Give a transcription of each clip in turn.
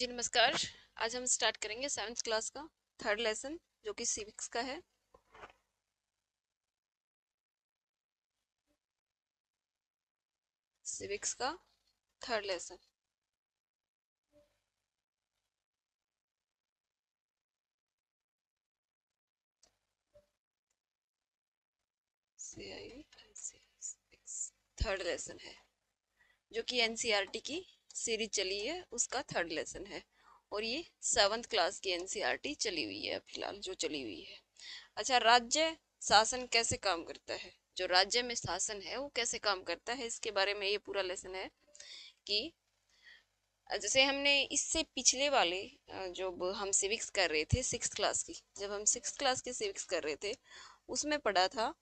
जी नमस्कार आज हम स्टार्ट करेंगे सेवेंथ क्लास का थर्ड लेसन जो कि सिविक्स का है सिविक्स का थर्ड लेसन थर्ड लेसन है जो कि एनसीईआरटी e की सीरीज चली है उसका थर्ड लेसन है और ये सेवन्थ क्लास की एनसीईआरटी e चली हुई है फिलहाल जो चली हुई है अच्छा राज्य शासन कैसे काम करता है जो राज्य में शासन है वो कैसे काम करता है इसके बारे में ये पूरा लेसन है कि जैसे हमने इससे पिछले वाले जो हम सिविक्स कर रहे थे सिक्स क्लास की जब हम सिक्स क्लास की सिविक्स कर रहे थे उसमें पढ़ा था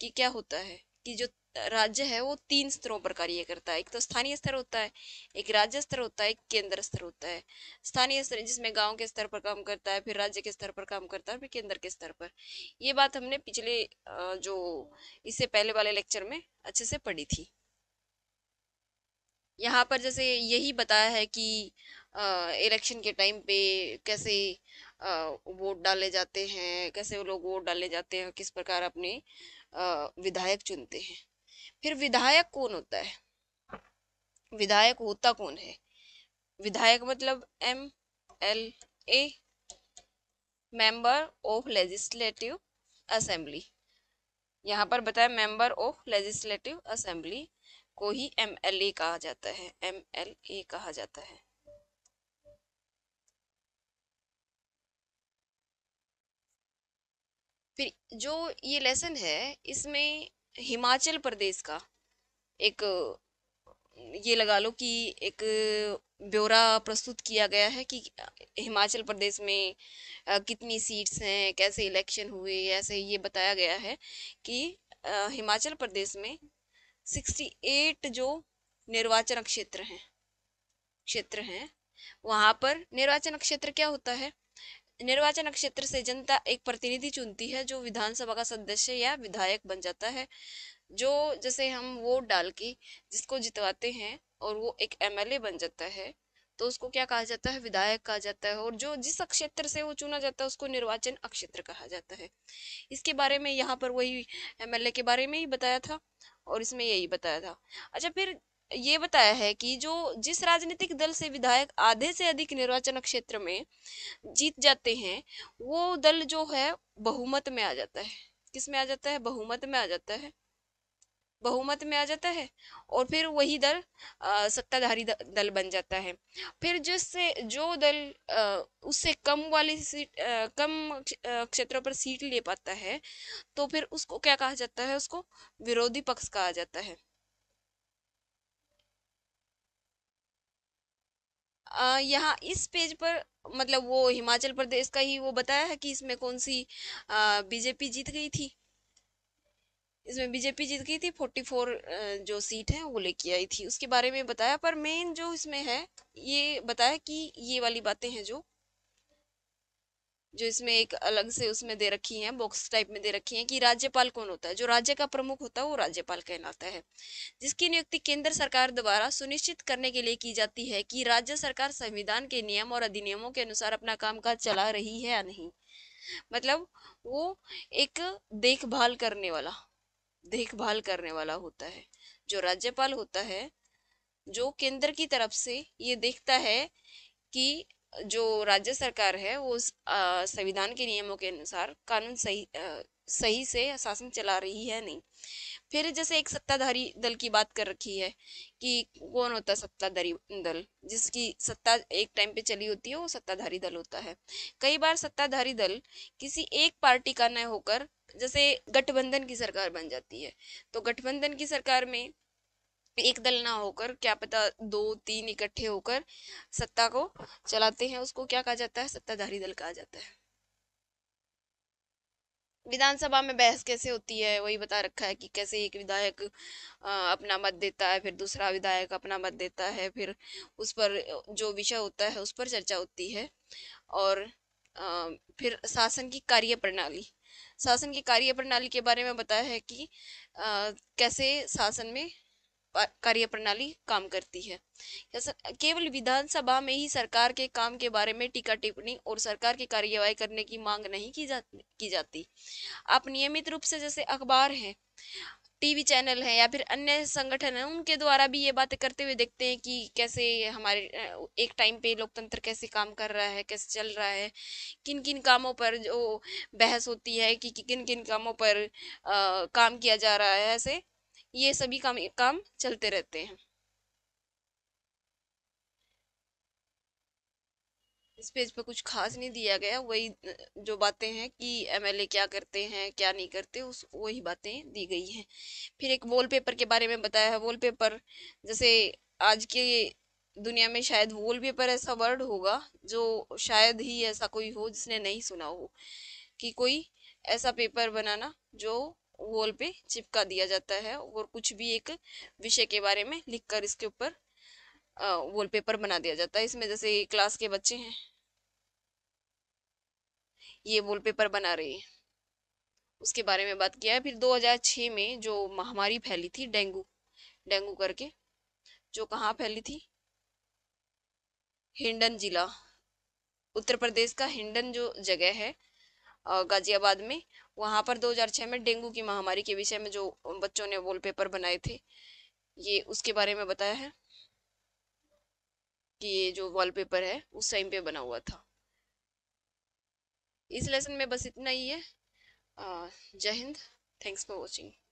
कि क्या होता है कि जो राज्य है वो तीन स्तरों पर कार्य करता है एक तो स्थानीय स्तर होता है एक राज्य स्तर होता है एक केंद्र स्तर होता है स्थानीय स्तर जिसमें गांव के स्तर पर काम करता है फिर राज्य के स्तर पर काम करता है फिर केंद्र के स्तर पर ये बात हमने पिछले जो इससे पहले वाले लेक्चर में अच्छे से पढ़ी थी यहाँ पर जैसे यही बताया है कि इलेक्शन के टाइम पे कैसे वोट डाले जाते हैं कैसे वो लोग वोट डाले जाते हैं किस प्रकार अपने विधायक चुनते हैं फिर विधायक कौन होता है विधायक होता कौन है विधायक मतलब M L A member of legislative assembly यहाँ पर बताया मेंबर ऑफ लेजिस्लेटिव असेंबली को ही एम एल ए कहा जाता है एम एल ए कहा जाता है फिर जो ये लेसन है इसमें हिमाचल प्रदेश का एक ये लगा लो कि एक ब्यौरा प्रस्तुत किया गया है कि हिमाचल प्रदेश में कितनी सीट्स हैं कैसे इलेक्शन हुए ऐसे ये बताया गया है कि हिमाचल प्रदेश में सिक्सटी एट जो निर्वाचन क्षेत्र हैं क्षेत्र हैं वहाँ पर निर्वाचन क्षेत्र क्या होता है निर्वाचन क्षेत्र से जनता एक प्रतिनिधि चुनती है जो विधानसभा का सदस्य या विधायक बन जाता है जो जैसे हम वोट डाल के जिसको जितवाते हैं और वो एक एमएलए बन जाता है तो उसको क्या कहा जाता है विधायक कहा जाता है और जो जिस क्षेत्र से वो चुना जाता है उसको निर्वाचन क्षेत्र कहा जाता है इसके बारे में यहाँ पर वही एमएलए के बारे में ही बताया था और इसमें यही बताया था अच्छा फिर ये बताया है कि जो जिस राजनीतिक दल से विधायक आधे से अधिक निर्वाचन क्षेत्र में जीत जाते हैं वो दल जो है बहुमत में आ जाता है किस में आ जाता है बहुमत में आ जाता है बहुमत में आ जाता है और फिर वही दल सत्ताधारी दल बन जाता है फिर जिससे जो दल आ, उससे कम वाली सीट आ, कम क्षेत्रों पर सीट ले पाता है तो फिर उसको क्या कहा जाता है उसको विरोधी पक्ष कहा जाता है यहाँ इस पेज पर मतलब वो हिमाचल प्रदेश का ही वो बताया है कि इसमें कौन सी बीजेपी जीत गई थी इसमें बीजेपी जीत गई थी फोर्टी फोर जो सीट है वो लेके आई थी उसके बारे में बताया पर मेन जो इसमें है ये बताया कि ये वाली बातें हैं जो जो इसमें एक अलग से उसमें दे रखी हैं बॉक्स टाइप में दे रखी हैं कि राज्यपाल कौन होता है जो राज्य का प्रमुख होता है वो राज्यपाल कहलाता है जिसकी नियुक्ति केंद्र सरकार द्वारा सुनिश्चित करने के लिए की जाती है कि राज्य सरकार संविधान के नियम और अधिनियमों के अनुसार अपना कामकाज चला रही है या नहीं मतलब वो एक देखभाल करने वाला देखभाल करने वाला होता है जो राज्यपाल होता है जो केंद्र की तरफ से ये देखता है कि जो राज्य सरकार है वो संविधान के नियमों के अनुसार कानून सही आ, सही से शासन चला रही है नहीं फिर जैसे एक सत्ताधारी दल की बात कर रखी है कि कौन होता सत्ताधारी दल जिसकी सत्ता एक टाइम पे चली होती है वो सत्ताधारी दल होता है कई बार सत्ताधारी दल किसी एक पार्टी का न होकर जैसे गठबंधन की सरकार बन जाती है तो गठबंधन की सरकार में एक दल ना होकर क्या पता दो तीन इकट्ठे होकर सत्ता को चलाते हैं उसको क्या कहा जाता है सत्ताधारी दल कहा जाता है विधानसभा में बहस कैसे होती है वही बता रखा है कि कैसे एक विधायक अपना मत देता है फिर दूसरा विधायक अपना मत देता है फिर उस पर जो विषय होता है उस पर चर्चा होती है और फिर शासन की कार्य प्रणाली शासन की कार्य प्रणाली के बारे में बताया है कि कैसे शासन में कार्य प्रणाली काम करती है केवल विधानसभा में ही सरकार के काम के बारे में टीका टिप्पणी और सरकार की कार्यवाही करने की मांग नहीं की, जा, की जाती आप नियमित रूप से जैसे अखबार है टीवी चैनल हैं या फिर अन्य संगठन हैं उनके द्वारा भी ये बातें करते हुए देखते हैं कि कैसे हमारे एक टाइम पे लोकतंत्र कैसे काम कर रहा है कैसे चल रहा है किन किन कामों पर जो बहस होती है कि किन किन कामों पर आ, काम किया जा रहा है ऐसे ये सभी काम काम चलते रहते हैं इस पेज पर कुछ खास नहीं दिया गया वही जो बातें हैं कि एमएलए क्या करते हैं क्या नहीं करते उस वही बातें दी गई हैं फिर एक वॉलपेपर के बारे में बताया है वॉलपेपर जैसे आज के दुनिया में शायद वॉलपेपर ऐसा वर्ड होगा जो शायद ही ऐसा कोई हो जिसने नहीं सुना हो कि कोई ऐसा पेपर बनाना जो वॉल पे चिपका दिया जाता है और कुछ भी एक विषय के बारे में लिखकर इसके ऊपर वॉलपेपर बना दिया जाता है इसमें जैसे क्लास के बच्चे हैं ये वॉलपेपर बना रहे हैं उसके बारे में बात किया है फिर 2006 में जो महामारी फैली थी डेंगू डेंगू करके जो कहाँ फैली थी हिंडन जिला उत्तर प्रदेश का हिंडन जो जगह है गाज़ियाबाद में वहाँ पर 2006 में डेंगू की महामारी के विषय में जो बच्चों ने वॉलपेपर बनाए थे ये उसके बारे में बताया है कि ये जो वॉलपेपर है उस टाइम पे बना हुआ था इस लेसन में बस इतना ही है जय हिंद थैंक्स फॉर वॉचिंग